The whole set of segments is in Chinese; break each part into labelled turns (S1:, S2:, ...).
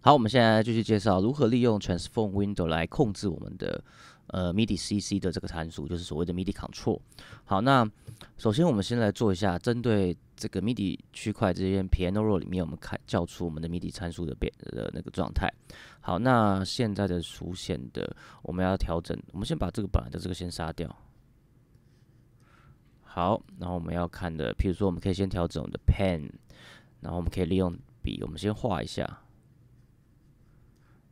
S1: 好，我们现在继续介绍如何利用 transform window 来控制我们的呃 MIDI CC 的这个参数，就是所谓的 MIDI control。好，那首先我们先来做一下针对这个 MIDI 区块这边 piano roll 里面，我们看叫出我们的 MIDI 参数的变的那个状态。好，那现在的出现的我们要调整，我们先把这个本来的这个先杀掉。好，然后我们要看的，譬如说我们可以先调整我们的 pen，然后我们可以利用笔，我们先画一下。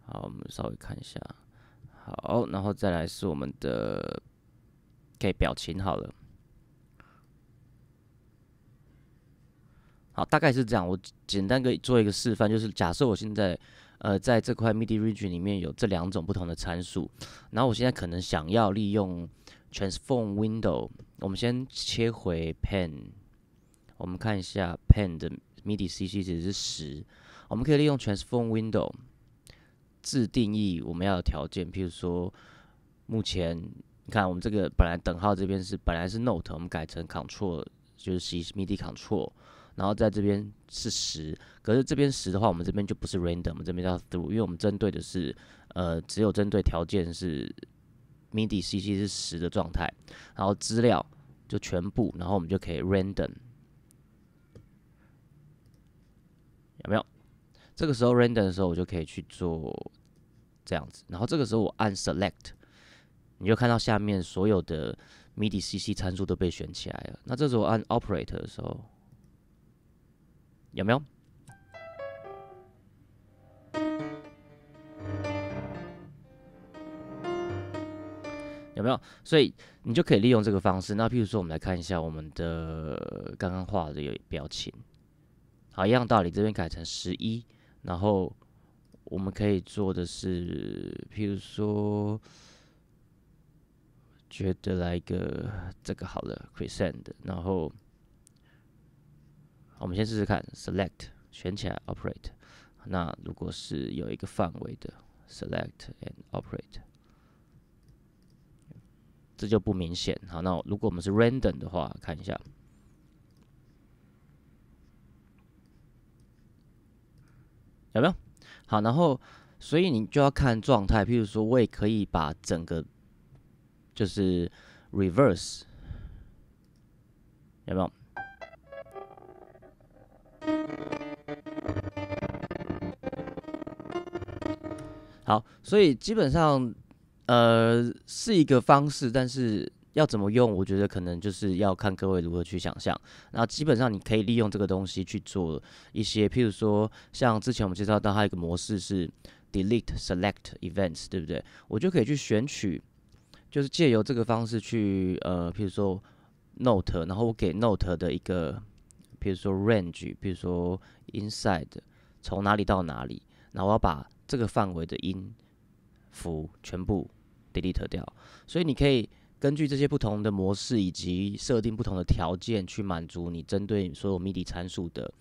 S1: 好，我们稍微看一下。好，然后再来是我们的给表情好了。好，大概是这样。我简单给做一个示范，就是假设我现在呃在这块 MIDI region 里面有这两种不同的参数，然后我现在可能想要利用 transform window，我们先切回 pen，我们看一下 pen 的 MIDI CC 值是十，我们可以利用 transform window。自定义我们要的条件，譬如说，目前你看我们这个本来等号这边是本来是 note，我们改成 control，就是 C midi control，然后在这边是十，可是这边十的话，我们这边就不是 random，我们这边叫 through，因为我们针对的是呃只有针对条件是 midi cc 是十的状态，然后资料就全部，然后我们就可以 random，有没有？这个时候 render 的时候，我就可以去做这样子。然后这个时候我按 select，你就看到下面所有的 midi cc 参数都被选起来了。那这时候按 operator 的时候，有没有？有没有？所以你就可以利用这个方式。那譬如说，我们来看一下我们的刚刚画的有表情。好，一样道理，这边改成十一。然后我们可以做的是，譬如说，觉得来一个这个好了 c r e s c e n d 然后我们先试试看，select 选起来，operate。那如果是有一个范围的，select and operate，这就不明显。好，那如果我们是 random 的话，看一下。有没有？好，然后所以你就要看状态。譬如说我也可以把整个就是 reverse，有没有？好，所以基本上呃是一个方式，但是。要怎么用？我觉得可能就是要看各位如何去想象。那基本上你可以利用这个东西去做一些，譬如说，像之前我们介绍到它一个模式是 delete select events，对不对？我就可以去选取，就是借由这个方式去，呃，譬如说 note，然后我给 note 的一个，譬如说 range，譬如说 inside，从哪里到哪里，然后我要把这个范围的音符全部 delete 掉。所以你可以。根据这些不同的模式，以及设定不同的条件，去满足你针对所有 MIDI 参数的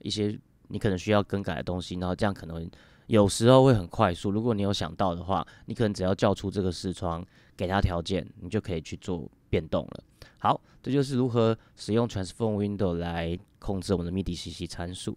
S1: 一些你可能需要更改的东西，然后这样可能有时候会很快速。如果你有想到的话，你可能只要叫出这个视窗，给它条件，你就可以去做变动了。好，这就是如何使用 Transform Window 来控制我们的 MIDI CC 参数。